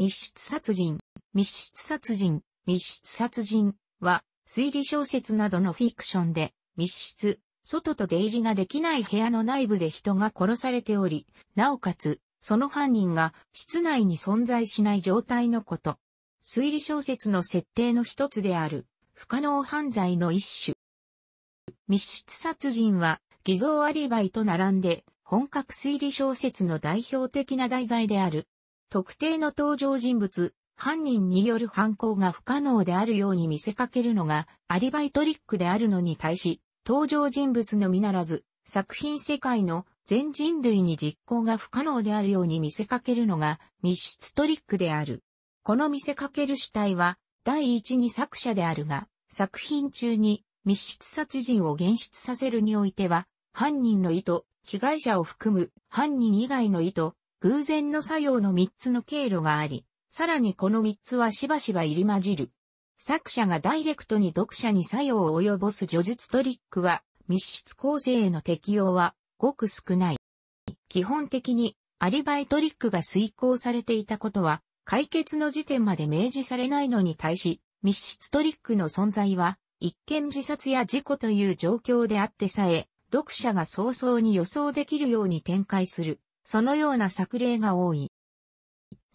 密室殺人、密室殺人、密室殺人は、推理小説などのフィクションで、密室、外と出入りができない部屋の内部で人が殺されており、なおかつ、その犯人が室内に存在しない状態のこと。推理小説の設定の一つである、不可能犯罪の一種。密室殺人は、偽造アリバイと並んで、本格推理小説の代表的な題材である。特定の登場人物、犯人による犯行が不可能であるように見せかけるのがアリバイトリックであるのに対し、登場人物のみならず、作品世界の全人類に実行が不可能であるように見せかけるのが密室トリックである。この見せかける主体は第一に作者であるが、作品中に密室殺人を現出させるにおいては、犯人の意図、被害者を含む犯人以外の意図、偶然の作用の3つの経路があり、さらにこの3つはしばしば入り混じる。作者がダイレクトに読者に作用を及ぼす叙述トリックは、密室構成への適用は、ごく少ない。基本的に、アリバイトリックが遂行されていたことは、解決の時点まで明示されないのに対し、密室トリックの存在は、一見自殺や事故という状況であってさえ、読者が早々に予想できるように展開する。そのような作例が多い。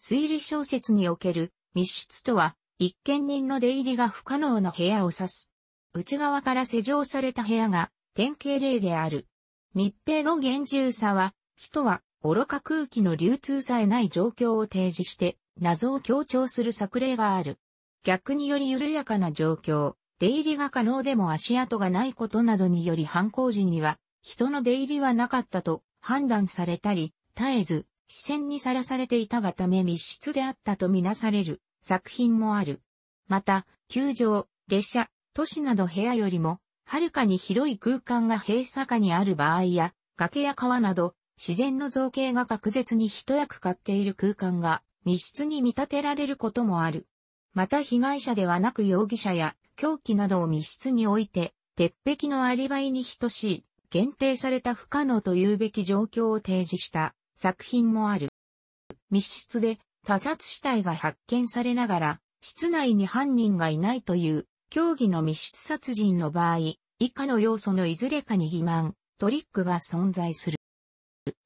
推理小説における密室とは、一見人の出入りが不可能な部屋を指す。内側から施錠された部屋が典型例である。密閉の厳重さは、人は愚か空気の流通さえない状況を提示して謎を強調する作例がある。逆により緩やかな状況、出入りが可能でも足跡がないことなどにより犯行時には人の出入りはなかったと判断されたり、絶えず、視線にさらされていたがため密室であったとみなされる作品もある。また、球場、列車、都市など部屋よりも、はるかに広い空間が閉鎖下にある場合や、崖や川など、自然の造形が確実に一役買っている空間が密室に見立てられることもある。また被害者ではなく容疑者や狂気などを密室に置いて、鉄壁のアリバイに等しい、限定された不可能というべき状況を提示した作品もある。密室で他殺死体が発見されながら、室内に犯人がいないという、競技の密室殺人の場合、以下の要素のいずれかに欺瞞、トリックが存在する。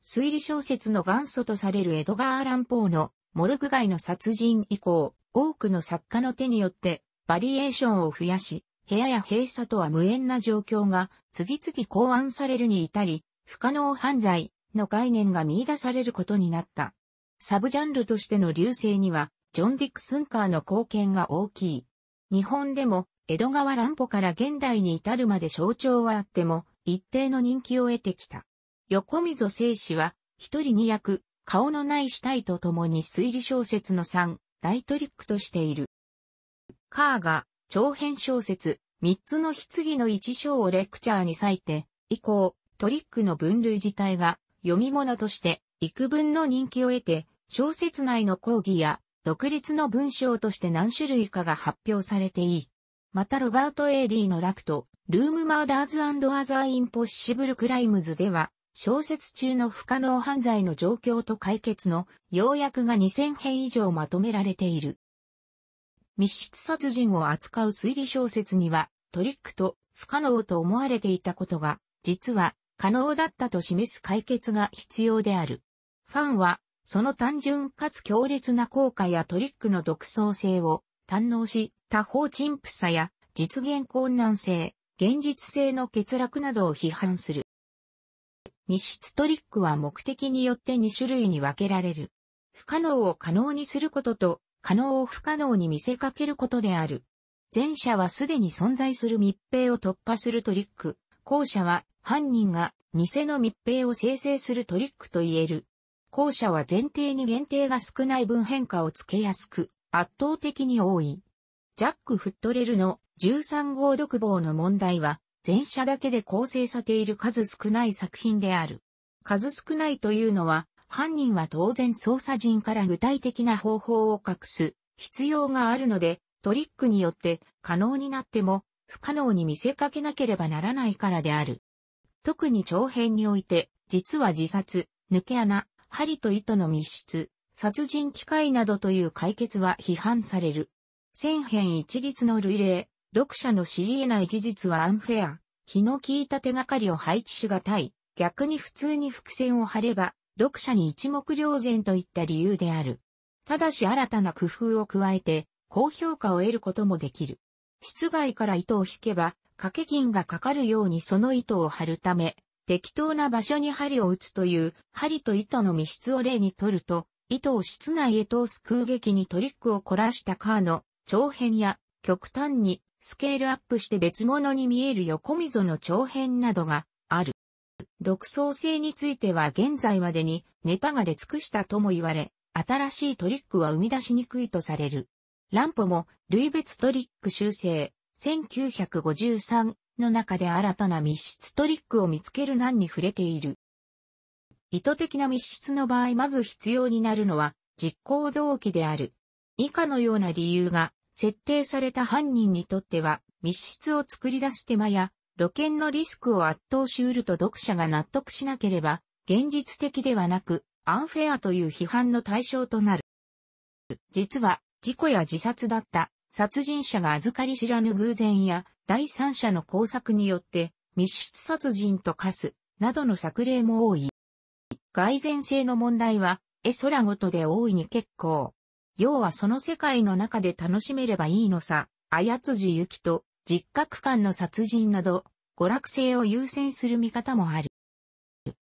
推理小説の元祖とされるエドガー・アラン・ポーのモルグ街の殺人以降、多くの作家の手によってバリエーションを増やし、部屋や閉鎖とは無縁な状況が次々考案されるに至り、不可能犯罪、の概念が見出されることになった。サブジャンルとしての流星には、ジョン・ディクスンカーの貢献が大きい。日本でも、江戸川乱歩から現代に至るまで象徴はあっても、一定の人気を得てきた。横溝正史は、一人二役、顔のない死体と共に推理小説の三、大トリックとしている。カーが、長編小説、三つの棺の一章をレクチャーに割いて、以降、トリックの分類自体が読み物として幾分の人気を得て、小説内の講義や独立の文章として何種類かが発表されていい。またロバート・エイディのラクト、ルーム・マーダーズ・アザー・インポッシブル・クライムズでは、小説中の不可能犯罪の状況と解決の要約が2000編以上まとめられている。密室殺人を扱う推理小説にはトリックと不可能と思われていたことが、実は可能だったと示す解決が必要である。ファンは、その単純かつ強烈な効果やトリックの独創性を堪能し、他方陳腐さや実現困難性、現実性の欠落などを批判する。密室トリックは目的によって2種類に分けられる。不可能を可能にすることと、可能を不可能に見せかけることである。前者はすでに存在する密閉を突破するトリック。後者は犯人が偽の密閉を生成するトリックと言える。後者は前提に限定が少ない分変化をつけやすく、圧倒的に多い。ジャック・フットレルの13号独房の問題は、前者だけで構成されている数少ない作品である。数少ないというのは、犯人は当然捜査陣から具体的な方法を隠す必要があるので、トリックによって可能になっても不可能に見せかけなければならないからである。特に長編において、実は自殺、抜け穴、針と糸の密室、殺人機械などという解決は批判される。千編一律の類例、読者の知り得ない技術はアンフェア、気の利いた手がかりを配置しがたい、逆に普通に伏線を張れば、読者に一目瞭然といった理由である。ただし新たな工夫を加えて、高評価を得ることもできる。室外から糸を引けば、掛け金がかかるようにその糸を張るため、適当な場所に針を打つという、針と糸の密室を例にとると、糸を室内へ通す空撃にトリックを凝らしたカーの長辺や極端にスケールアップして別物に見える横溝の長辺などがある。独創性については現在までにネタが出尽くしたとも言われ、新しいトリックは生み出しにくいとされる。乱歩も類別トリック修正、1953の中で新たな密室トリックを見つける難に触れている。意図的な密室の場合まず必要になるのは実行動機である。以下のような理由が設定された犯人にとっては密室を作り出す手間や露見のリスクを圧倒しうると読者が納得しなければ現実的ではなくアンフェアという批判の対象となる。実は事故や自殺だった殺人者が預かり知らぬ偶然や第三者の工作によって密室殺人と化すなどの作例も多い。蓋然性の問題は絵空ごとで大いに結構。要はその世界の中で楽しめればいいのさ、あやつじゆきと実覚感の殺人など娯楽性を優先する見方もある。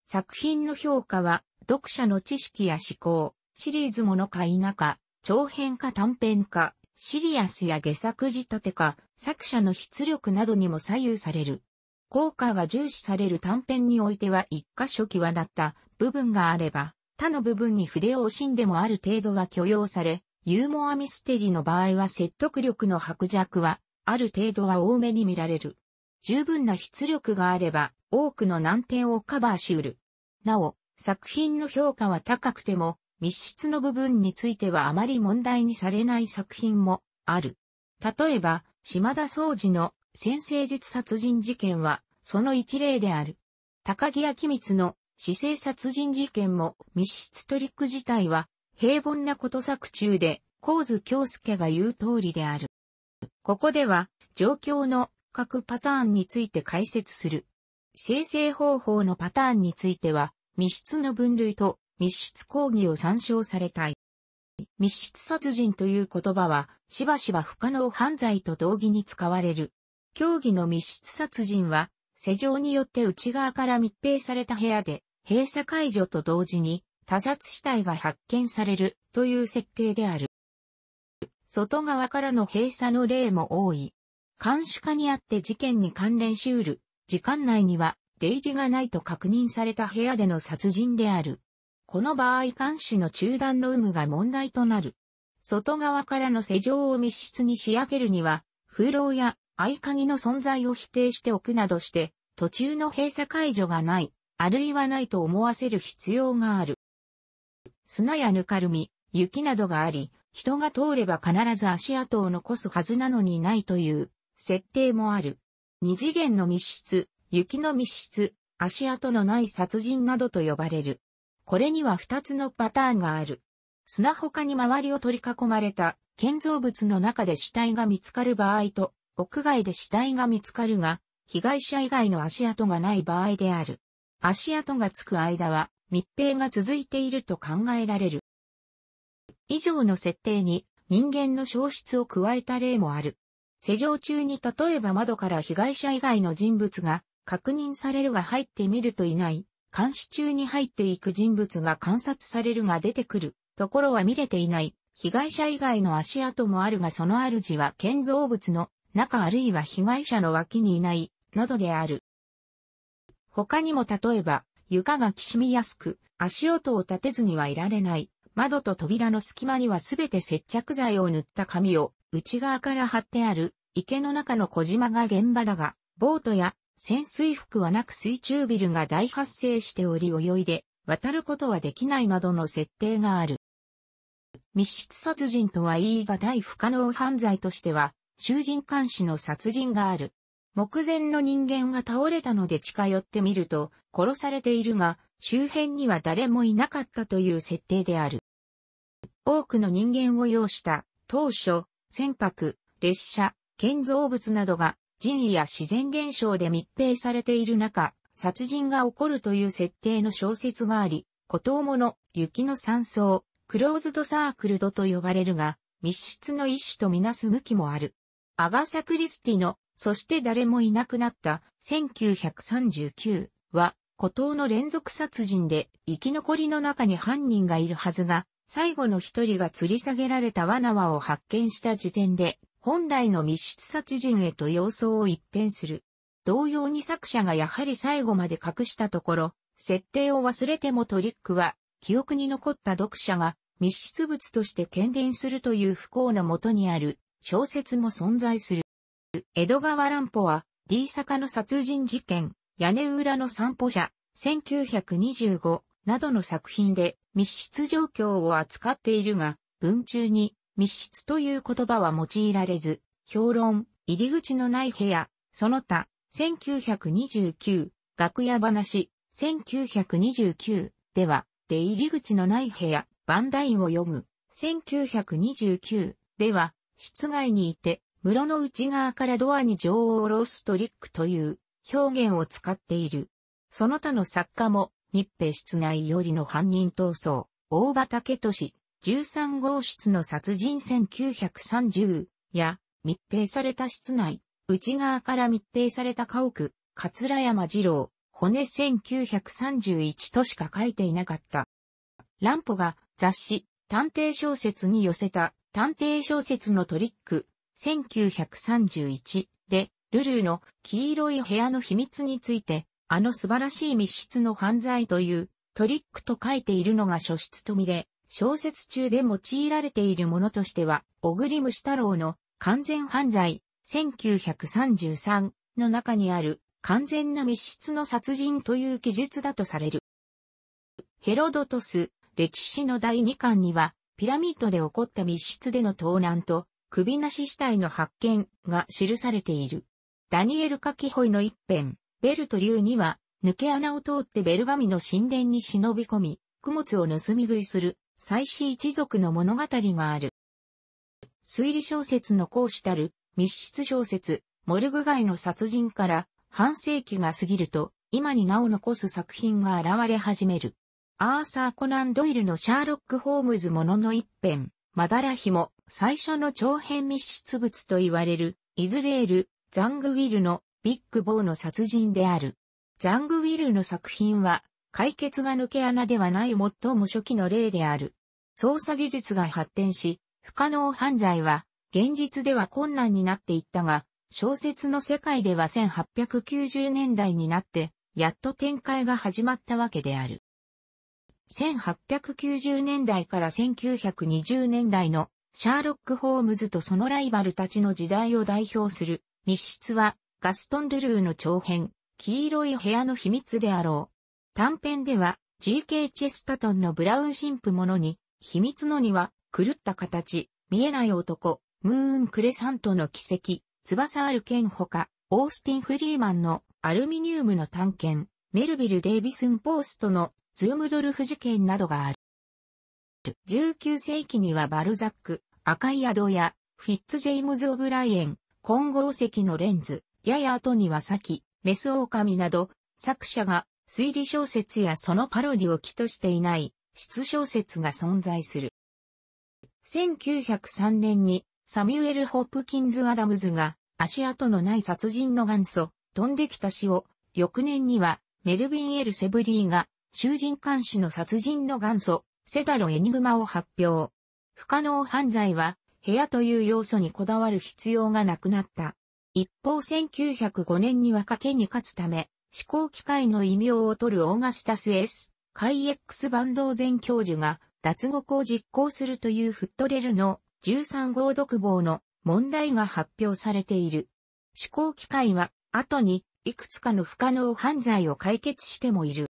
作品の評価は読者の知識や思考、シリーズものか否か、長編か短編か、シリアスや下作仕立てか、作者の出力などにも左右される。効果が重視される短編においては一箇所際立った部分があれば、他の部分に筆を惜しんでもある程度は許容され、ユーモアミステリーの場合は説得力の薄弱は、ある程度は多めに見られる。十分な出力があれば、多くの難点をカバーし得る。なお、作品の評価は高くても、密室の部分についてはあまり問題にされない作品もある。例えば、島田総司の先生術殺人事件はその一例である。高木明光の死生殺人事件も密室トリック自体は平凡なこと作中で、高津京介が言う通りである。ここでは、状況の各パターンについて解説する。生成方法のパターンについては、密室の分類と密室講義を参照されたい。密室殺人という言葉は、しばしば不可能犯罪と同義に使われる。競技の密室殺人は、施錠によって内側から密閉された部屋で、閉鎖解除と同時に、他殺死体が発見されるという設定である。外側からの閉鎖の例も多い。監視下にあって事件に関連しうる、時間内には出入りがないと確認された部屋での殺人である。この場合監視の中断の有無が問題となる。外側からの施錠を密室に仕上げるには、風呂や合鍵の存在を否定しておくなどして、途中の閉鎖解除がない、あるいはないと思わせる必要がある。砂やぬかるみ、雪などがあり、人が通れば必ず足跡を残すはずなのにないという設定もある。二次元の密室、雪の密室、足跡のない殺人などと呼ばれる。これには2つのパターンがある。砂他に周りを取り囲まれた建造物の中で死体が見つかる場合と、屋外で死体が見つかるが、被害者以外の足跡がない場合である。足跡がつく間は密閉が続いていると考えられる。以上の設定に人間の消失を加えた例もある。施錠中に例えば窓から被害者以外の人物が確認されるが入ってみるといない監視中に入っていく人物が観察されるが出てくる、ところは見れていない、被害者以外の足跡もあるがその主は建造物の中あるいは被害者の脇にいない、などである。他にも例えば、床がきしみやすく、足音を立てずにはいられない。窓と扉の隙間にはすべて接着剤を塗った紙を内側から貼ってある池の中の小島が現場だが、ボートや潜水服はなく水中ビルが大発生しており泳いで渡ることはできないなどの設定がある。密室殺人とは言い難い不可能犯罪としては、囚人監視の殺人がある。目前の人間が倒れたので近寄ってみると、殺されているが、周辺には誰もいなかったという設定である。多くの人間を要した、当初、船舶、列車、建造物などが人為や自然現象で密閉されている中、殺人が起こるという設定の小説があり、孤島もの、雪の山荘、クローズドサークルドと呼ばれるが、密室の一種とみなす向きもある。アガサ・クリスティの、そして誰もいなくなった1939は、孤島の連続殺人で生き残りの中に犯人がいるはずが、最後の一人が吊り下げられた罠を発見した時点で本来の密室殺人へと様相を一変する。同様に作者がやはり最後まで隠したところ、設定を忘れてもトリックは、記憶に残った読者が密室物として喧伝するという不幸のもとにある小説も存在する。江戸川乱歩は D 坂の殺人事件、屋根裏の散歩者、1925などの作品で密室状況を扱っているが、文中に密室という言葉は用いられず、評論、入り口のない部屋、その他、1929、楽屋話、1929では、出入り口のない部屋、番台を読む、1929では、室外にいて、室の内側からドアに情を下ろすトリックという表現を使っている。その他の作家も、密閉室内よりの犯人闘争、大場都俊、13号室の殺人1930や密閉された室内、内側から密閉された家屋、桂山二郎、骨1931としか書いていなかった。乱歩が雑誌、探偵小説に寄せた探偵小説のトリック、1931で、ルルーの黄色い部屋の秘密について、あの素晴らしい密室の犯罪というトリックと書いているのが書室と見れ、小説中で用いられているものとしては、小栗虫太郎の完全犯罪、1933の中にある完全な密室の殺人という記述だとされる。ヘロドトス、歴史の第2巻には、ピラミッドで起こった密室での盗難と、首なし死体の発見が記されている。ダニエル・カキホイの一編、ベルト流には、抜け穴を通ってベルガミの神殿に忍び込み、供物を盗み食いする祭祀一族の物語がある。推理小説の講師たる密室小説、モルグ街の殺人から半世紀が過ぎると、今に名を残す作品が現れ始める。アーサー・コナン・ドイルのシャーロック・ホームズものの一編、マダラヒも最初の長編密室物と言われる、イズレール、ザングウィルのビッグ・ボーの殺人である。ザングウィルの作品は解決が抜け穴ではない最も初期の例である。捜査技術が発展し、不可能犯罪は、現実では困難になっていったが、小説の世界では1890年代になって、やっと展開が始まったわけである。1890年代から1920年代のシャーロック・ホームズとそのライバルたちの時代を代表する密室はガストン・ルルーの長編、黄色い部屋の秘密であろう。短編では GK チェスタトンのブラウン神父者に、秘密のには、狂った形、見えない男、ムーン・クレサントの奇跡、翼ある剣ほか、オースティン・フリーマンのアルミニウムの探検、メルビル・デイビスン・ポーストのズームドルフ事件などがある。19世紀にはバルザック、赤い宿や、フィッツ・ジェイムズ・オブライエン、混合石のレンズ、やや後には先、メスオオカミなど、作者が推理小説やそのパロディを起としていない質小説が存在する。1903年にサミュエル・ホップキンズ・アダムズが足跡のない殺人の元祖、飛んできた死を、翌年にはメルビン・エル・セブリーが囚人監視の殺人の元祖、セダロ・エニグマを発表。不可能犯罪は部屋という要素にこだわる必要がなくなった。一方1905年に若気に勝つため、思考機械の異名を取るオーガスタス S、カイエックスバンドーゼン教授が脱獄を実行するというフットレルの13号独房の問題が発表されている。思考機械は後にいくつかの不可能犯罪を解決してもいる。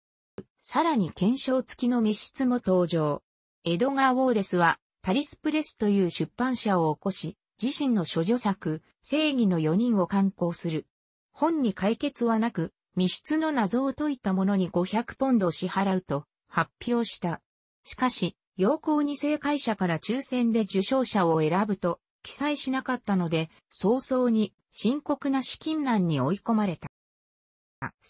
さらに検証付きの密室も登場。エドガー・ウォーレスはタリスプレスという出版社を起こし、自身の諸女作、正義の4人を刊行する。本に解決はなく、密室の謎を解いた者に500ポンドを支払うと発表した。しかし、要項に正解者から抽選で受賞者を選ぶと記載しなかったので、早々に深刻な資金難に追い込まれた。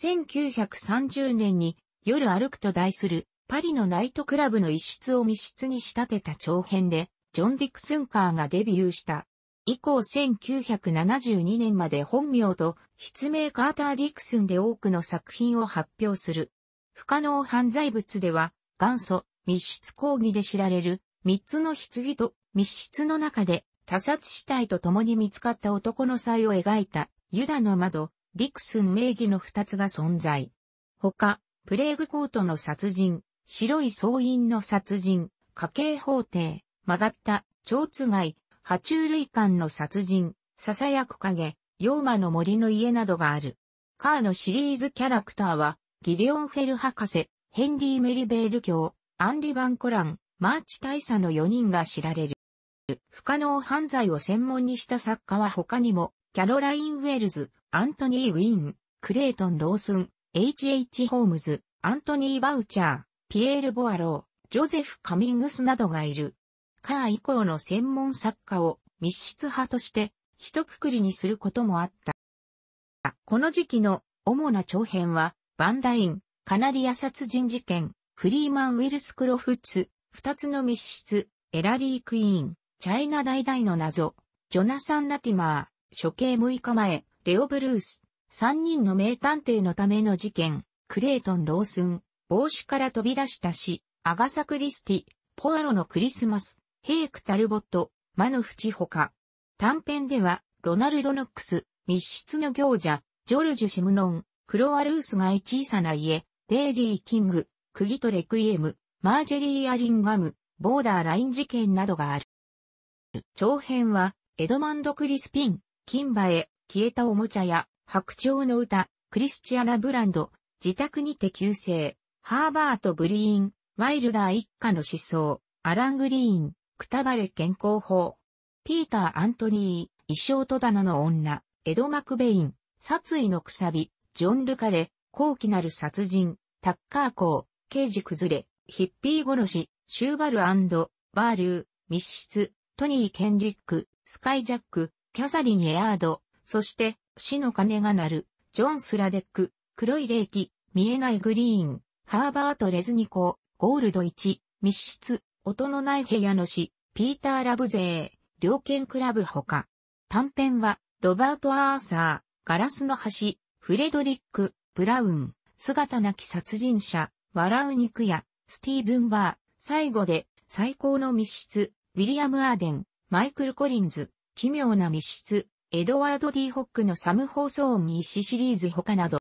1930年に夜歩くと題するパリのナイトクラブの一室を密室に仕立てた長編で、ジョン・ディクスンカーがデビューした。以降1972年まで本名と筆名カーター・ディクスンで多くの作品を発表する。不可能犯罪物では、元祖、密室講義で知られる、三つの棺と密室の中で、他殺死体と共に見つかった男の才を描いた、ユダの窓、ディクスン名義の二つが存在。他、プレーグコートの殺人、白い総員の殺人、家計法廷、曲がった、蝶津貝、爬虫類館の殺人、ささやく影、妖魔の森の家などがある。カーのシリーズキャラクターは、ギデオン・フェル博士、ヘンリー・メリベール卿、アンリ・バンコラン、マーチ大佐の4人が知られる。不可能犯罪を専門にした作家は他にも、キャロライン・ウェルズ、アントニー・ウィーン、クレイトン・ローソン、H.H. ホームズ、アントニー・バウチャー、ピエール・ボアロー、ジョゼフ・カミングスなどがいる。カー以降の専門作家を密室派として一括りにすることもあった。この時期の主な長編は、バンダイン、カナリア殺人事件、フリーマン・ウィルス・クロフッツ、二つの密室、エラリー・クイーン、チャイナ大々の謎、ジョナサン・ラティマー、処刑6日前、レオ・ブルース、三人の名探偵のための事件、クレイトン・ロースン、帽子から飛び出した死、アガサ・クリスティ、ポアロのクリスマス、ヘイク・タルボット、マのフチほか、短編では、ロナルド・ノックス、密室の行者、ジョルジュ・シムノン、クロワルースが小さな家、デイリー・キング、クギト・レクイエム、マージェリー・アリンガム、ボーダーライン事件などがある。長編は、エドマンド・クリスピン、キンバへ、消えたおもちゃや、白鳥の歌、クリスチアナ・ブランド、自宅にて旧姓、ハーバート・ブリーン、ワイルダー一家の思想、アラン・グリーン、くたばれ健康法、ピーター・アントニー、衣装戸棚の女、エド・マクベイン、殺意のくさび、ジョン・ルカレ、高貴なる殺人、タッカー校、刑事崩れ、ヒッピー殺し、シューバルバールー、密室、トニー・ケンリック、スカイ・ジャック、キャサリン・エアード、そして、死の鐘が鳴る、ジョン・スラデック、黒い霊気、見えないグリーン、ハーバート・レズニコ、ゴールド1、密室、音のない部屋の死、ピーター・ラブゼー。猟犬クラブほか。短編は、ロバート・アーサー、ガラスの橋、フレドリック、ブラウン、姿なき殺人者、笑う肉屋、スティーブン・バー、最後で、最高の密室、ウィリアム・アーデン、マイクル・コリンズ、奇妙な密室、エドワード・ディ・ホックのサムソーン・ミ誌シリーズほかなど。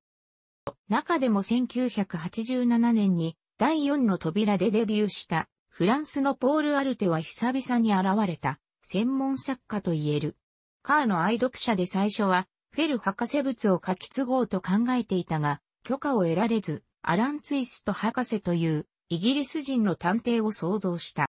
中でも1987年に第4の扉でデビューしたフランスのポール・アルテは久々に現れた専門作家と言える。カーの愛読者で最初は、フェル博士物を書き継ごうと考えていたが、許可を得られず、アラン・ツイスト博士というイギリス人の探偵を創造した。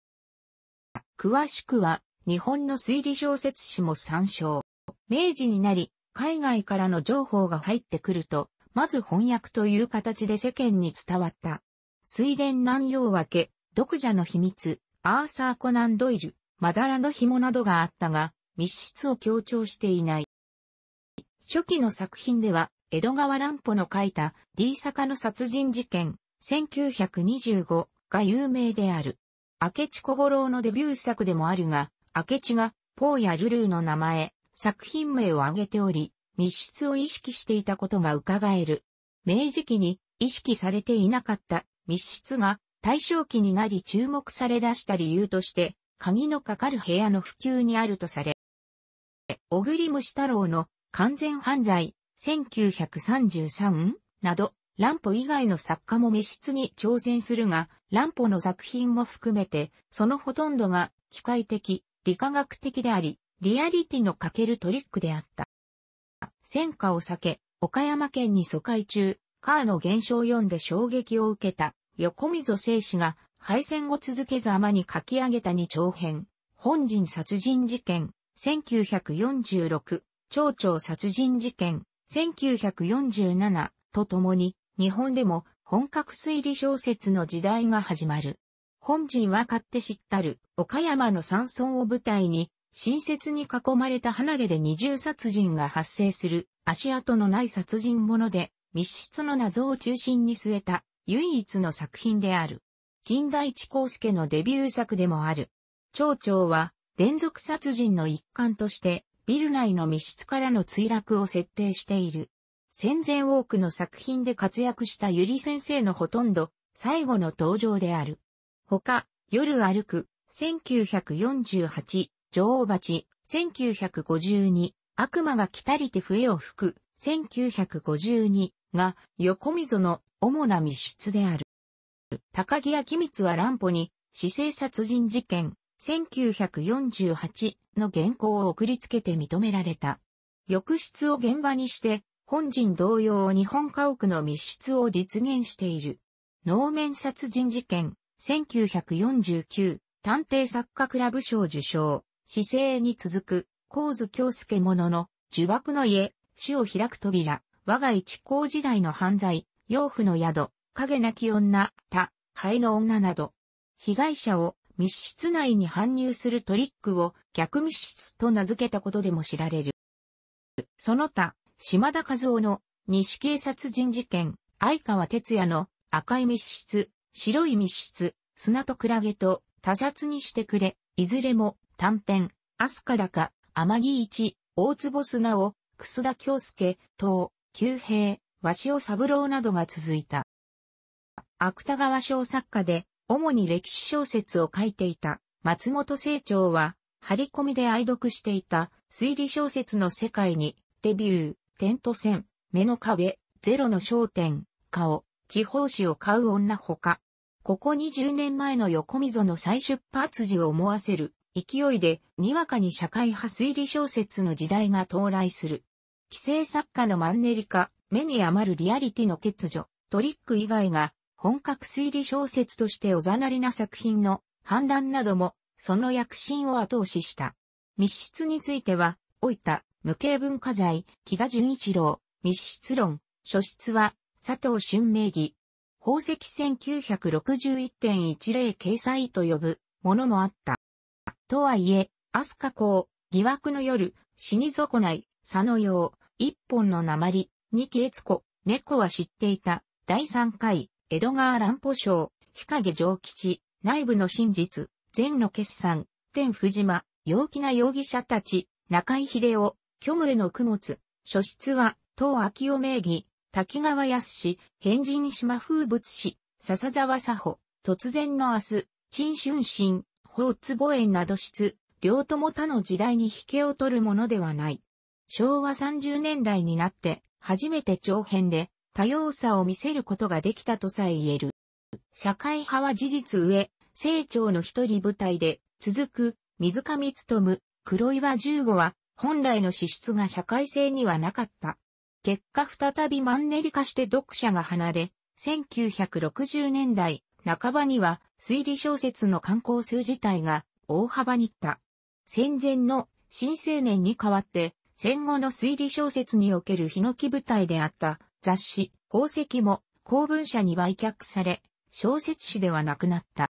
詳しくは、日本の推理小説誌も参照。明治になり、海外からの情報が入ってくると、まず翻訳という形で世間に伝わった。水田南洋分け、読者の秘密、アーサー・コナン・ドイル、まだらの紐などがあったが、密室を強調していない。初期の作品では、江戸川乱歩の書いた D 坂の殺人事件、1925が有名である。明智小五郎のデビュー作でもあるが、明智がポーやルルーの名前、作品名を挙げており、密室を意識していたことが伺える。明治期に意識されていなかった密室が大正期になり注目され出した理由として、鍵のかかる部屋の普及にあるとされ、小栗虫太郎の完全犯罪、1933? など、乱歩以外の作家も密室に挑戦するが、乱歩の作品も含めて、そのほとんどが機械的、理化学的であり、リアリティの欠けるトリックであった。戦火を避け、岡山県に疎開中、カーの現象を読んで衝撃を受けた、横溝正史が敗戦後続けざまに書き上げた二長編、本人殺人事件、1946、町長殺人事件、1947とともに、日本でも本格推理小説の時代が始まる。本人は勝手知ったる、岡山の山村を舞台に、親切に囲まれた離れで二重殺人が発生する、足跡のない殺人者で、密室の謎を中心に据えた、唯一の作品である。金大地光介のデビュー作でもある。町長は、連続殺人の一環として、ビル内の密室からの墜落を設定している。戦前多くの作品で活躍したゆり先生のほとんど、最後の登場である。他、夜歩く、1948、女王蜂、1952、悪魔が来たりて笛を吹く、1952が横溝の主な密室である。高木明光は乱歩に、死生殺人事件、1948の原稿を送りつけて認められた。浴室を現場にして、本人同様日本家屋の密室を実現している。能面殺人事件、1949、探偵作家クラブ賞受賞、死生に続く、神津京介者の、呪縛の家、死を開く扉、我が一高時代の犯罪、養父の宿、影なき女、他、エの女など、被害者を密室内に搬入するトリックを逆密室と名付けたことでも知られる。その他、島田和夫の西警察人事件、相川哲也の赤い密室、白い密室、砂とクラゲと他殺にしてくれ、いずれも短編、アスカダカ、天城一、大坪砂を、楠田京介、東、旧平、鷲尾三郎などが続いた。芥川賞作家で、主に歴史小説を書いていた松本清張は、張り込みで愛読していた推理小説の世界に、デビュー、テント戦、目の壁、ゼロの焦点、顔、地方紙を買う女ほか、ここ20年前の横溝の再出発時を思わせる勢いで、にわかに社会派推理小説の時代が到来する。既成作家のマンネリ化、目に余るリアリティの欠如、トリック以外が本格推理小説としておざなりな作品の判断なども、その躍進を後押しした。密室については、老いた、無形文化財、木田純一郎、密室論、書室は、佐藤春名義。宝石1961.10掲載と呼ぶものもあった。とはいえ、飛鳥港、疑惑の夜、死に損ない、佐野用、一本の鉛、二季悦子、猫は知っていた、第三回、江戸川乱歩賞、日陰上吉、内部の真実、善の決算、天藤間、陽気な容疑者たち、中井秀夫、虚無への供物、書室は、東秋夫名義、滝川康変人島風物詩、笹沢佐穂、突然の明日、陳春心、法坪園など室、両とも他の時代に引けを取るものではない。昭和30年代になって、初めて長編で、多様さを見せることができたとさえ言える。社会派は事実上、清長の一人舞台で、続く、水上務、黒岩十五は、本来の資質が社会性にはなかった。結果再びマンネリ化して読者が離れ、1960年代半ばには推理小説の刊行数自体が大幅にった。戦前の新青年に代わって戦後の推理小説におけるヒノキ舞台であった雑誌、宝石も公文社に売却され、小説誌ではなくなった。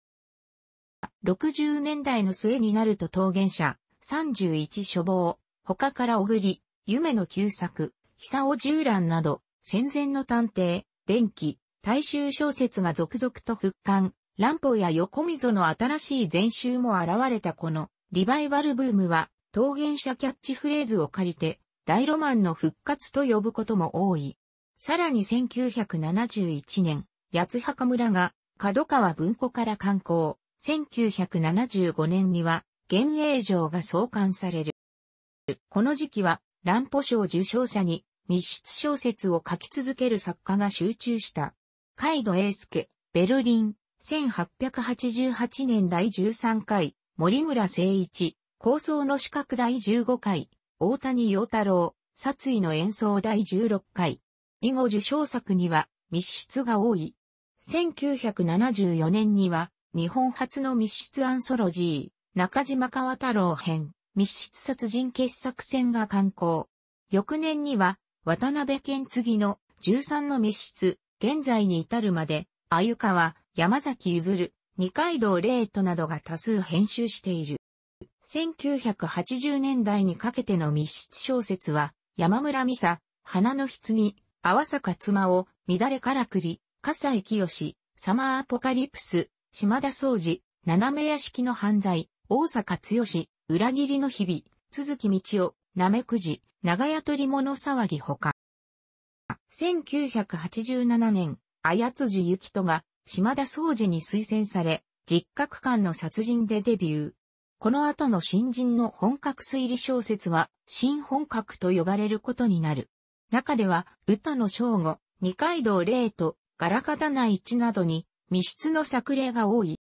60年代の末になると桃源社、31書房、他から小栗、夢の旧作、久尾十蘭など、戦前の探偵、電気、大衆小説が続々と復刊、乱歩や横溝の新しい全集も現れたこの、リバイバルブームは、桃源社キャッチフレーズを借りて、大ロマンの復活と呼ぶことも多い。さらに1971年、八墓村が角川文庫から観光、1975年には、現営城が創刊される。この時期は、乱歩賞受賞者に密室小説を書き続ける作家が集中した。カイド・エスケ、ベルリン、1888年第13回、森村誠一、構想の資格第15回、大谷陽太郎、殺意の演奏第16回、以後受賞作には密室が多い。1974年には日本初の密室アンソロジー、中島川太郎編、密室殺人傑作戦が刊行。翌年には渡辺健次の13の密室、現在に至るまで、鮎川、山崎譲る、二階堂レートなどが多数編集している。1980年代にかけての密室小説は、山村美沙、花の棺、淡坂妻を、乱れからくり、笠井清、サマーアポカリプス、島田総司、斜め屋敷の犯罪、大阪強裏切りの日々、鈴木道夫、なめくじ、長屋取り物騒ぎほか。1987年、あやつじゆきとが、島田総司に推薦され、実格官の殺人でデビュー。この後の新人の本格推理小説は、新本格と呼ばれることになる。中では、歌の正午、二階堂霊と、柄刀内一などに、密室の作例が多い。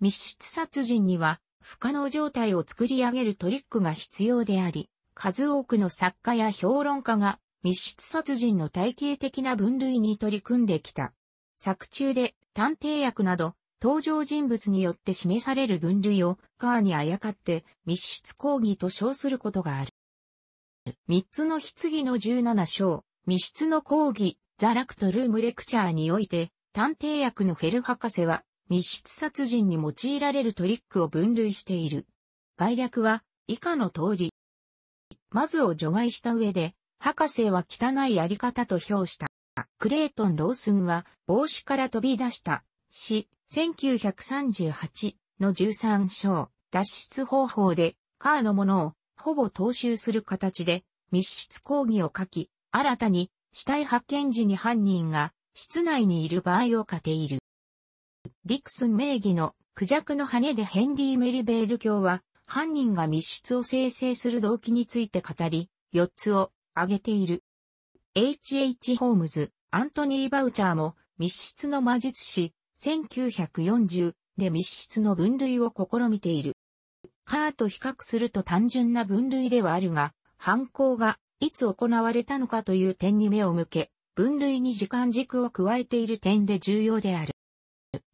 密室殺人には、不可能状態を作り上げるトリックが必要であり、数多くの作家や評論家が、密室殺人の体系的な分類に取り組んできた。作中で、探偵役など、登場人物によって示される分類を、カーにあやかって、密室講義と称することがある。三つの棺の十七章、密室の講義、ザ・ラクト・ルーム・レクチャーにおいて、探偵役のフェル博士は、密室殺人に用いられるトリックを分類している。概略は、以下の通り。まずを除外した上で、博士は汚いやり方と評した。クレートン・ロースンは、帽子から飛び出した。し、1938の13章、脱出方法で、カーのものをほぼ踏襲する形で密室講義を書き、新たに死体発見時に犯人が室内にいる場合を課ている。ディクスン名義のクジャクの羽でヘンリー・メリベール卿は犯人が密室を生成する動機について語り、4つを挙げている。H.H. ホームズ、アントニー・バウチャーも密室の魔術師、1940で密室の分類を試みている。カーと比較すると単純な分類ではあるが、犯行がいつ行われたのかという点に目を向け、分類に時間軸を加えている点で重要である。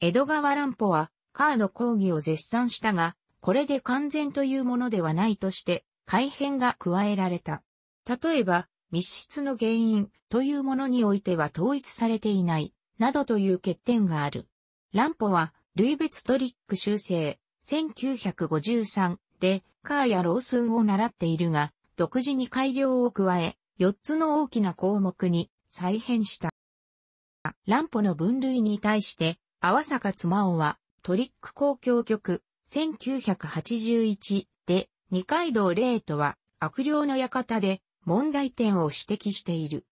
江戸川乱歩は、カーの講義を絶賛したが、これで完全というものではないとして、改変が加えられた。例えば、密室の原因というものにおいては統一されていない、などという欠点がある。乱歩は、類別トリック修正、1953でカーやロースンを習っているが、独自に改良を加え、4つの大きな項目に再編した。乱歩の分類に対して、淡坂妻おはトリック公共局、1981で二階堂霊とは悪霊の館で問題点を指摘している。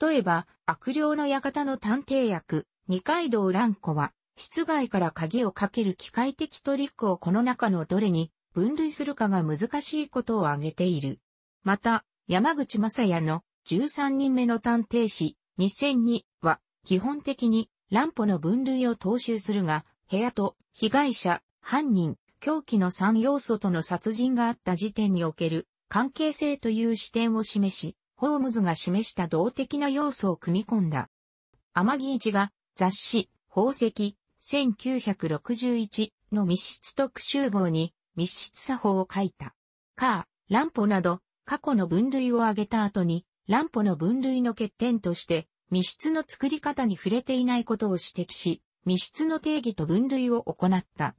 例えば、悪霊の館の探偵役、二階堂蘭子は、室外から鍵をかける機械的トリックをこの中のどれに分類するかが難しいことを挙げている。また、山口正也の13人目の探偵誌2002は基本的に乱歩の分類を踏襲するが、部屋と被害者、犯人、狂気の3要素との殺人があった時点における関係性という視点を示し、ホームズが示した動的な要素を組み込んだ。天木一が雑誌、宝石、1961の密室特集号に密室作法を書いた。カー、乱歩など過去の分類を挙げた後に乱歩の分類の欠点として密室の作り方に触れていないことを指摘し、密室の定義と分類を行った。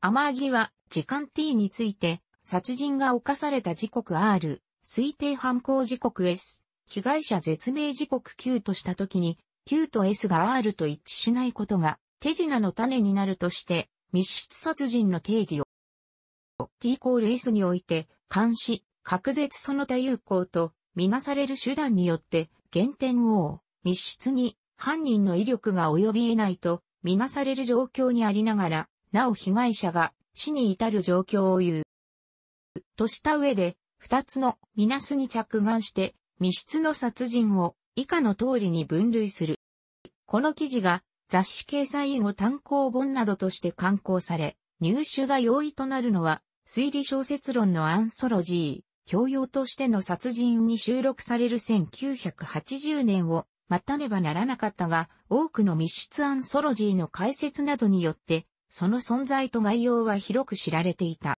天城は時間 t について殺人が犯された時刻 r、推定犯行時刻 s、被害者絶命時刻 q とした時に Q と S が R と一致しないことが手品の種になるとして、密室殺人の定義を T イコール S において、監視、隔絶その他有効とみなされる手段によって、原点を密室に犯人の威力が及び得ないとみなされる状況にありながら、なお被害者が死に至る状況を言う。とした上で、二つのみなすに着眼して、密室の殺人を以下の通りに分類する。この記事が雑誌掲載以後単行本などとして刊行され、入手が容易となるのは、推理小説論のアンソロジー、教養としての殺人に収録される1980年を待たねばならなかったが、多くの密室アンソロジーの解説などによって、その存在と概要は広く知られていた。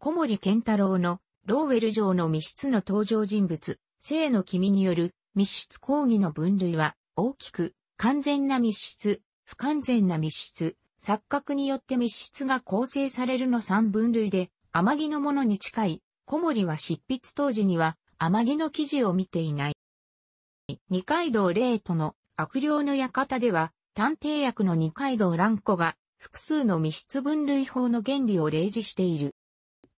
小森健太郎のローウェル城の密室の登場人物、生の君による密室講義の分類は、大きく、完全な密室、不完全な密室、錯覚によって密室が構成されるの3分類で、天城のものに近い、小森は執筆当時には、天城の記事を見ていない。二階堂霊との悪霊の館では、探偵役の二階堂蘭子が、複数の密室分類法の原理を例示している。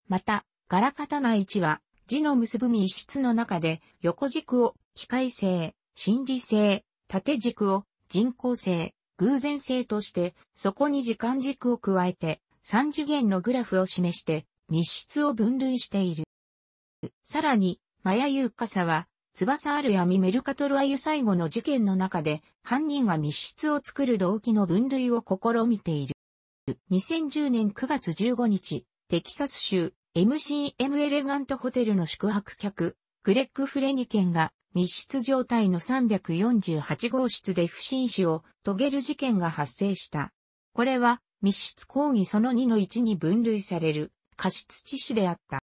また、柄刀一は、字の結ぶ密室の中で、横軸を機械性、心理性、縦軸を人工性、偶然性として、そこに時間軸を加えて、3次元のグラフを示して、密室を分類している。さらに、マヤユーカサは、翼ある闇メルカトルアユ最後の事件の中で、犯人が密室を作る動機の分類を試みている。2010年9月15日、テキサス州 MCM エレガントホテルの宿泊客グレッグ・フレニケンが密室状態の348号室で不審死を遂げる事件が発生した。これは密室抗議その2の1に分類される過失致死であった。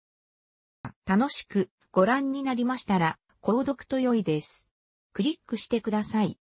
楽しくご覧になりましたら、購読と良いです。クリックしてください。